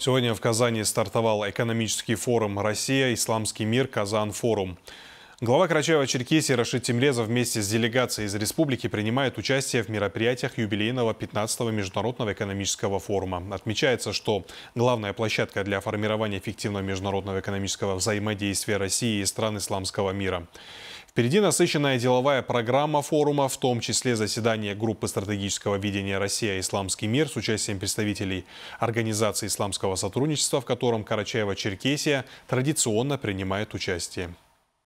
Сегодня в Казани стартовал экономический форум «Россия. Исламский мир. Казан-форум». Глава Карачаева-Черкесии Рашид Тимлезов вместе с делегацией из республики принимает участие в мероприятиях юбилейного 15-го международного экономического форума. Отмечается, что главная площадка для формирования эффективного международного экономического взаимодействия России и стран исламского мира. Впереди насыщенная деловая программа форума, в том числе заседание группы стратегического видения «Россия. Исламский мир» с участием представителей Организации исламского сотрудничества, в котором Карачаева-Черкесия традиционно принимает участие.